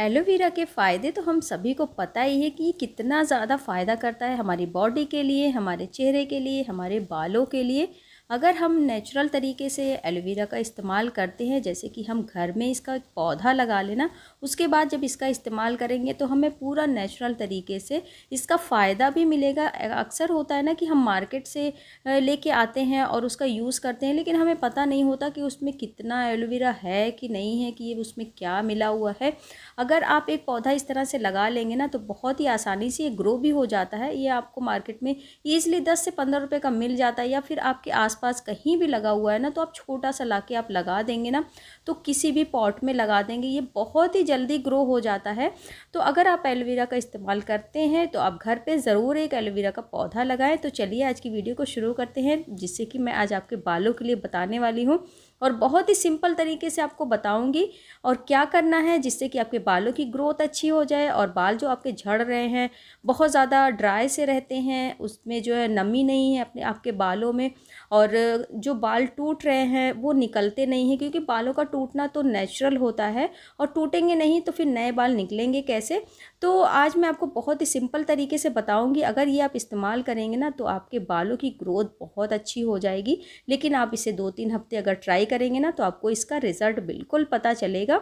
aloe vera के फ़ायदे तो हम सभी को पता ही है कि ये कितना ज़्यादा फ़ायदा करता है हमारी बॉडी के लिए हमारे चेहरे के लिए हमारे बालों के लिए अगर हम नेचुरल तरीके से एलोवेरा का इस्तेमाल करते हैं जैसे कि हम घर में इसका एक पौधा लगा लेना उसके बाद जब इसका इस्तेमाल करेंगे तो हमें पूरा नेचुरल तरीके से इसका फ़ायदा भी मिलेगा अक्सर होता है ना कि हम मार्केट से लेके आते हैं और उसका यूज़ करते हैं लेकिन हमें पता नहीं होता कि उसमें कितना एलोवेरा है कि नहीं है कि ये उसमें क्या मिला हुआ है अगर आप एक पौधा इस तरह से लगा लेंगे ना तो बहुत ही आसानी से ये ग्रो भी हो जाता है ये आपको मार्केट में ईजिली दस से पंद्रह रुपये का मिल जाता है या फिर आपके आस आसपास कहीं भी लगा हुआ है ना तो आप छोटा सा लाके आप लगा देंगे ना तो किसी भी पॉट में लगा देंगे ये बहुत ही जल्दी ग्रो हो जाता है तो अगर आप एलोवेरा का इस्तेमाल करते हैं तो आप घर पर ज़रूर एक एलोवेरा का पौधा लगाएँ तो चलिए आज की वीडियो को शुरू करते हैं जिससे कि मैं आज आपके बालों के लिए बताने वाली हूँ और बहुत ही सिंपल तरीके से आपको बताऊंगी और क्या करना है जिससे कि आपके बालों की ग्रोथ अच्छी हो जाए और बाल जो आपके झड़ रहे हैं बहुत ज़्यादा ड्राई से रहते हैं उसमें जो है नमी नहीं है अपने आपके बालों में और जो बाल टूट रहे हैं वो निकलते नहीं हैं क्योंकि बालों का टूटना तो नेचुरल होता है और टूटेंगे नहीं तो फिर नए बाल निकलेंगे कैसे तो आज मैं आपको बहुत ही सिंपल तरीके से बताऊँगी अगर ये आप इस्तेमाल करेंगे ना तो आपके बालों की ग्रोथ बहुत अच्छी हो जाएगी लेकिन आप इसे दो तीन हफ्ते अगर ट्राई करेंगे ना तो आपको इसका रिज़ल्ट बिल्कुल पता चलेगा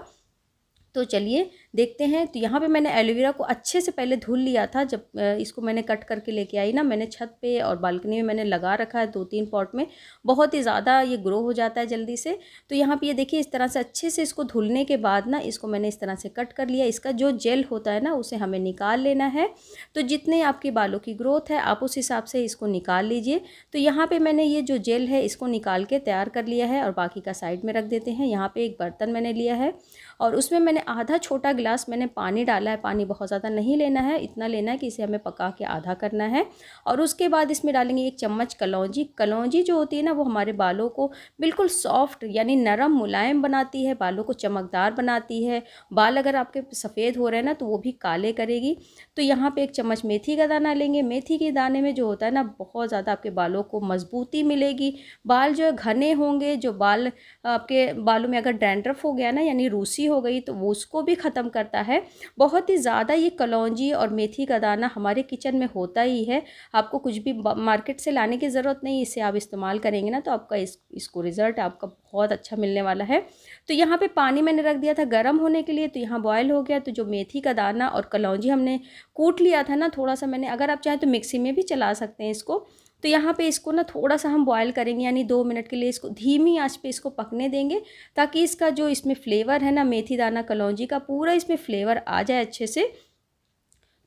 तो चलिए देखते हैं तो यहाँ पे मैंने एलोवेरा को अच्छे से पहले धुल लिया था जब इसको मैंने कट करके लेके आई ना मैंने छत पे और बालकनी में मैंने लगा रखा है दो तीन पॉट में बहुत ही ज़्यादा ये ग्रो हो जाता है जल्दी से तो यहाँ पे ये देखिए इस तरह से अच्छे से इसको धुलने के बाद ना इसको मैंने इस तरह से कट कर लिया इसका जो जेल होता है ना उसे हमें निकाल लेना है तो जितने आपके बालों की ग्रोथ है आप उस हिसाब से इसको निकाल लीजिए तो यहाँ पर मैंने ये जो जेल है इसको निकाल के तैयार कर लिया है और बाकी का साइड में रख देते हैं यहाँ पर एक बर्तन मैंने लिया है और उसमें मैंने आधा छोटा गिलास मैंने पानी डाला है पानी बहुत ज़्यादा नहीं लेना है इतना लेना है कि इसे हमें पका के आधा करना है और उसके बाद इसमें डालेंगे एक चम्मच कलौजी कलौजी जो होती है ना वो हमारे बालों को बिल्कुल सॉफ्ट यानी नरम मुलायम बनाती है बालों को चमकदार बनाती है बाल अगर आपके सफ़ेद हो रहे हैं ना तो वो भी काले करेगी तो यहाँ पर एक चम्मच मेथी का दाना लेंगे मेथी के दाने में जो होता है ना बहुत ज़्यादा आपके बालों को मजबूती मिलेगी बाल जो है घने होंगे जो बाल आपके बालों में अगर डेंड्रफ हो गया ना यानी रूसी हो गई तो वो उसको भी ख़त्म करता है बहुत ही ज़्यादा ये कलौजी और मेथी का दाना हमारे किचन में होता ही है आपको कुछ भी मार्केट से लाने की ज़रूरत नहीं इसे आप इस्तेमाल करेंगे ना तो आपका इस इसको रिज़ल्ट आपका बहुत अच्छा मिलने वाला है तो यहाँ पे पानी मैंने रख दिया था गर्म होने के लिए तो यहाँ बॉयल हो गया तो जो मेथी का दाना और कलौजी हमने कूट लिया था ना थोड़ा सा मैंने अगर आप चाहें तो मिक्सी में भी चला सकते हैं इसको तो यहाँ पे इसको ना थोड़ा सा हम बॉयल करेंगे यानी दो मिनट के लिए इसको धीमी आंच पे इसको पकने देंगे ताकि इसका जो इसमें फ्लेवर है ना मेथी दाना कलौजी का पूरा इसमें फ्लेवर आ जाए अच्छे से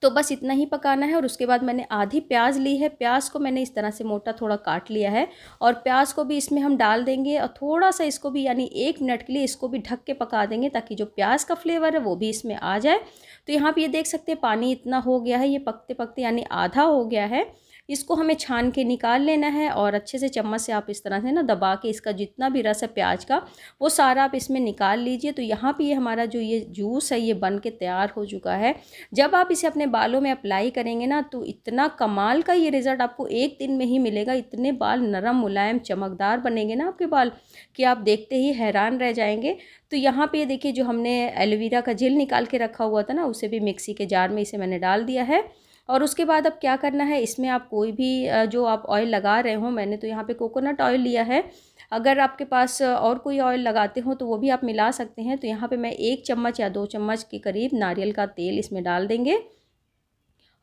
तो बस इतना ही पकाना है और उसके बाद मैंने आधी प्याज ली है प्याज को मैंने इस तरह से मोटा थोड़ा काट लिया है और प्याज को भी इसमें हम डाल देंगे और थोड़ा सा इसको भी यानी एक मिनट के लिए इसको भी ढक के पका देंगे ताकि जो प्याज का फ्लेवर है वो भी इसमें आ जाए तो यहाँ पर ये देख सकते हैं पानी इतना हो गया है ये पकते पकते यानी आधा हो गया है इसको हमें छान के निकाल लेना है और अच्छे से चम्मच से आप इस तरह से ना दबा के इसका जितना भी रस है प्याज का वो सारा आप इसमें निकाल लीजिए तो यहाँ पे ये हमारा जो ये जूस है ये बन के तैयार हो चुका है जब आप इसे अपने बालों में अप्लाई करेंगे ना तो इतना कमाल का ये रिज़ल्ट आपको एक दिन में ही मिलेगा इतने बाल नरम मुलायम चमकदार बनेंगे ना आपके बाल कि आप देखते ही हैरान रह जाएंगे तो यहाँ पे देखिए जो हमने एलोवेरा का जेल निकाल के रखा हुआ था ना उसे भी मिक्सी के जार में इसे मैंने डाल दिया है और उसके बाद अब क्या करना है इसमें आप कोई भी जो आप ऑयल लगा रहे हो मैंने तो यहाँ पे कोकोनट ऑयल लिया है अगर आपके पास और कोई ऑयल लगाते हो तो वो भी आप मिला सकते हैं तो यहाँ पे मैं एक चम्मच या दो चम्मच के करीब नारियल का तेल इसमें डाल देंगे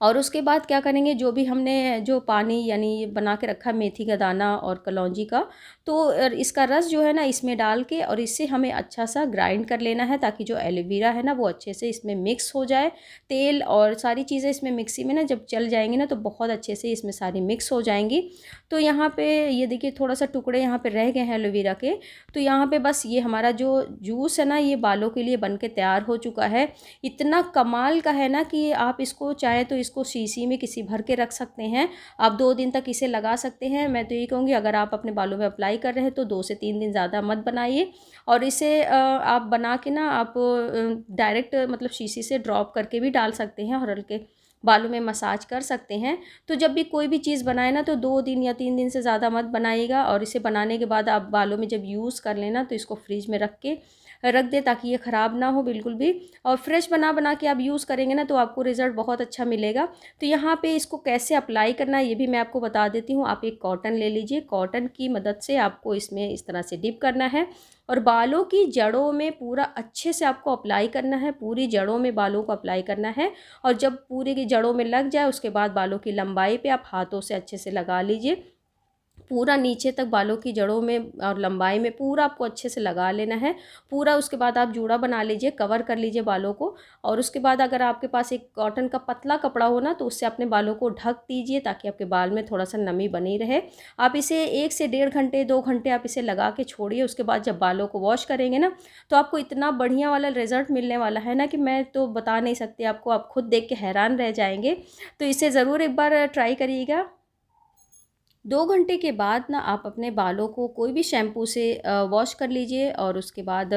और उसके बाद क्या करेंगे जो भी हमने जो पानी यानी बना के रखा मेथी का दाना और कलौजी का तो इसका रस जो है ना इसमें डाल के और इससे हमें अच्छा सा ग्राइंड कर लेना है ताकि जो एलोवेरा है ना वो अच्छे से इसमें मिक्स हो जाए तेल और सारी चीज़ें इसमें मिक्सी में ना जब चल जाएंगी ना तो बहुत अच्छे से इसमें सारी मिक्स हो जाएंगी तो यहाँ पर ये देखिए थोड़ा सा टुकड़े यहाँ पर रह गए हैं एलोवेरा के तो यहाँ पर बस ये हमारा जो जूस है ना ये बालों के लिए बन के तैयार हो चुका है इतना कमाल का है ना कि आप इसको चाहे तो इसको शीशी में किसी भर के रख सकते हैं आप दो दिन तक इसे लगा सकते हैं मैं तो ये कहूँगी अगर आप अपने बालों में अप्लाई कर रहे हैं तो दो से तीन दिन ज़्यादा मत बनाइए और इसे आप बना के ना आप डायरेक्ट मतलब शीशी से ड्रॉप करके भी डाल सकते हैं और हल्के बालों में मसाज कर सकते हैं तो जब भी कोई भी चीज़ बनाए ना तो दो दिन या तीन दिन से ज़्यादा मत बनाइएगा और इसे बनाने के बाद आप बालों में जब यूज़ कर लेना तो इसको फ्रिज में रख के रख दें ताकि ये ख़राब ना हो बिल्कुल भी और फ्रेश बना बना के आप यूज़ करेंगे ना तो आपको रिज़ल्ट बहुत अच्छा मिलेगा तो यहाँ पे इसको कैसे अप्लाई करना है ये भी मैं आपको बता देती हूँ आप एक कॉटन ले लीजिए कॉटन की मदद से आपको इसमें इस तरह से डिप करना है और बालों की जड़ों में पूरा अच्छे से आपको अप्लाई करना है पूरी जड़ों में बालों को अप्लाई करना है और जब पूरे की जड़ों में लग जाए उसके बाद बालों की लंबाई पे आप हाथों से अच्छे से लगा लीजिए पूरा नीचे तक बालों की जड़ों में और लंबाई में पूरा आपको अच्छे से लगा लेना है पूरा उसके बाद आप जूड़ा बना लीजिए कवर कर लीजिए बालों को और उसके बाद अगर आपके पास एक कॉटन का पतला कपड़ा हो ना तो उससे अपने बालों को ढक दीजिए ताकि आपके बाल में थोड़ा सा नमी बनी रहे आप इसे एक से डेढ़ घंटे दो घंटे आप इसे लगा के छोड़िए उसके बाद जब बालों को वॉश करेंगे ना तो आपको इतना बढ़िया वाला रिजल्ट मिलने वाला है ना कि मैं तो बता नहीं सकती आपको आप खुद देख के हैरान रह जाएंगे तो इसे ज़रूर एक बार ट्राई करिएगा दो घंटे के बाद ना आप अपने बालों को कोई भी शैम्पू से वॉश कर लीजिए और उसके बाद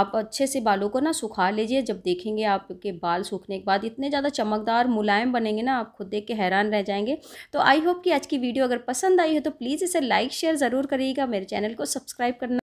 आप अच्छे से बालों को ना सुखा लीजिए जब देखेंगे आपके बाल सूखने के बाद इतने ज़्यादा चमकदार मुलायम बनेंगे ना आप खुद देख के हैरान रह जाएंगे तो आई होप कि आज की वीडियो अगर पसंद आई हो तो प्लीज़ इसे लाइक शेयर ज़रूर करिएगा मेरे चैनल को सब्सक्राइब करना